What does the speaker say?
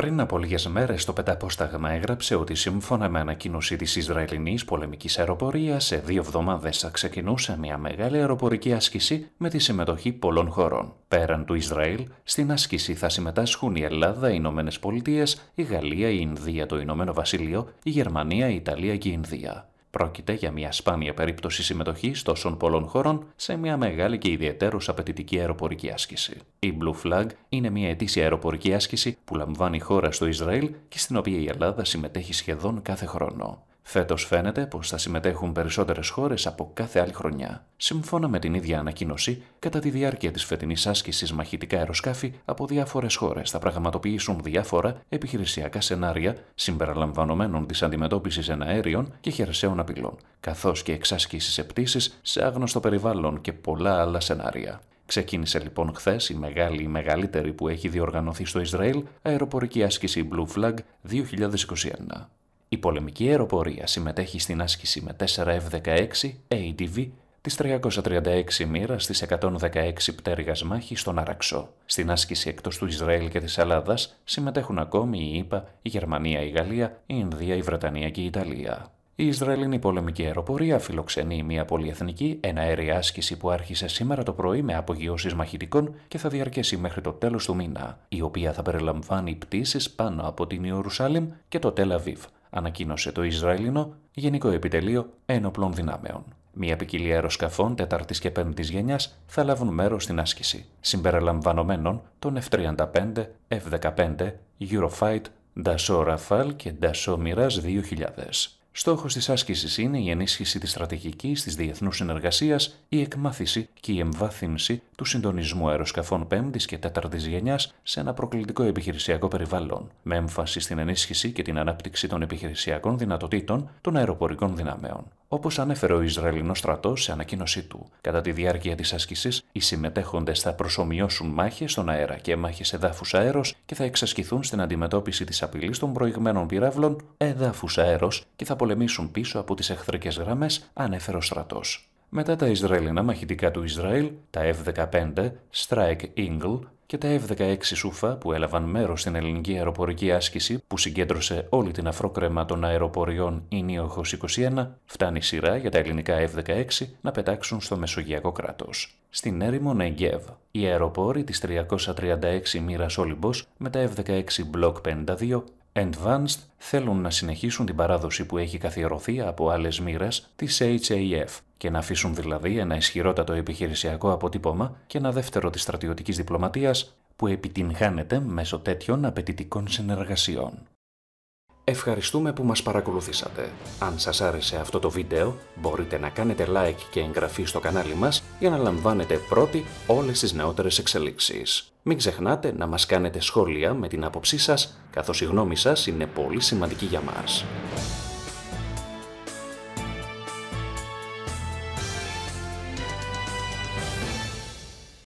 Πριν από λίγες μέρες, το Πενταπόσταγμα έγραψε ότι σύμφωνα με ανακοίνωση της Ισραηλινής πολεμικής αεροπορίας, σε δύο εβδομάδες θα ξεκινούσε μια μεγάλη αεροπορική άσκηση με τη συμμετοχή πολλών χωρών. Πέραν του Ισραήλ, στην άσκηση θα συμμετάσχουν η Ελλάδα, οι Ηνωμένες Πολιτείες, η Γαλλία, η Ινδία, το Ηνωμένο Βασίλειο, η Γερμανία, η Ιταλία και η Ινδία. Πρόκειται για μια σπάνια περίπτωση συμμετοχής τόσων πολλών χωρών σε μια μεγάλη και ιδιαίτερω απαιτητική αεροπορική άσκηση. Η Blue Flag είναι μια ετήσια αεροπορική άσκηση που λαμβάνει χώρα στο Ισραήλ και στην οποία η Ελλάδα συμμετέχει σχεδόν κάθε χρόνο. Φέτος φαίνεται πως θα συμμετέχουν περισσότερες χώρες από κάθε άλλη χρονιά, σύμφωνα με την ίδια ανακοίνωση, κατά τη διάρκεια της φετινής άσκησης μαχητικά αεροσκάφη από διάφορες χώρες θα πραγματοποιήσουν διάφορα επιχειρησιακά σενάρια συμπεριλαμβανομένων της αντιμετώπισης εναέριων και χερσαίων απειλών, καθώς και εξάσκησης επτήσεις σε άγνωστο περιβάλλον και πολλά άλλα σενάρια. Ξεκίνησε λοιπόν χθες η μεγάλη ή μεγαλύτερη που έχει διοργανωθεί στο Ισραήλ αεροπορική άσκηση Blue Flag 2021. Η πολεμική αεροπορία συμμετέχει στην άσκηση με 4 F-16 ADV της 336 μοίρας στις 116 πτέρυγας μάχης στον Αραξό. Στην άσκηση εκτός του Ισραήλ και της Ελλάδας συμμετέχουν ακόμη η ΙΠΑ, η Γερμανία, η Γαλλία, η Ινδία, η Βρετανία και η Ιταλία. Η Ισραηλινή πολεμική αεροπορία φιλοξενεί μια πολυεθνική εναέρια άσκηση που άρχισε σήμερα το πρωί με απογειώσεις μαχητικών και θα διαρκέσει μέχρι το τέλος του μήνα, η οποία θα περιλαμβάνει πτήσεις πάνω από την Ιερουσάλημ και το Τελαβίβ ανακοίνωσε το Ισραηλινό Γενικό Επιτελείο Ένοπλων Δυνάμεων. Μια ποικιλία αεροσκαφών 4η και 5η γενιάς θα λάβουν μέρος στην άσκηση, συμπεριλαμβανομένων των F-35, F-15, Eurofight, Dassault Rafale και Dassault Mirage 2000. Στόχος της άσκησης είναι η ενίσχυση της στρατηγικής της διεθνούς συνεργασίας, η εκμάθηση και η εμβάθυνση του συντονισμού αεροσκαφών και 4 γενιάς σε ένα προκλητικό επιχειρησιακό περιβάλλον, με έμφαση στην ενίσχυση και την ανάπτυξη των επιχειρησιακών δυνατοτήτων των αεροπορικών δυνάμεων. Όπως ανέφερε ο Ισραηλινός στρατός σε ανακοίνωσή του, κατά τη διάρκεια της άσκησης, οι συμμετέχοντες θα προσωμιώσουν μάχες στον αέρα και μάχες εδάφους αέρος και θα εξασκηθούν στην αντιμετώπιση της απειλής των προηγμένων πυράβλων εδάφους αέρος και θα πολεμήσουν πίσω από τις εχθρικές γραμμές, ανέφερε ο στρατός. Μετά τα Ισραηλινά μαχητικά του Ισραήλ, τα F-15, Strike Eagle και τα F-16 Σούφα που έλαβαν μέρος στην ελληνική αεροπορική άσκηση που συγκέντρωσε όλη την αφρόκρεμα των αεροποριών Ινίωχος 21, φτάνει σειρά για τα ελληνικά F-16 να πετάξουν στο Μεσογειακό κράτος. Στην έρημο Νεγκεύ, οι αεροπόροι της 336 μοίρας Όλυμπος με τα F-16 Block 52 Advanced θέλουν να συνεχίσουν την παράδοση που έχει καθιερωθεί από άλλες μοίρας της HAF και να αφήσουν δηλαδή ένα ισχυρότατο επιχειρησιακό αποτύπωμα και ένα δεύτερο της στρατιωτικής διπλωματίας που επιτυγχάνεται μέσω τέτοιων απαιτητικών συνεργασιών. Ευχαριστούμε που μας παρακολουθήσατε. Αν σας άρεσε αυτό το βίντεο, μπορείτε να κάνετε like και εγγραφή στο κανάλι μας για να λαμβάνετε πρώτοι όλες τις νεότερες εξελίξεις. Μην ξεχνάτε να μας κάνετε σχόλια με την άποψή σας, καθώς η γνώμη σας είναι πολύ σημαντική για μας.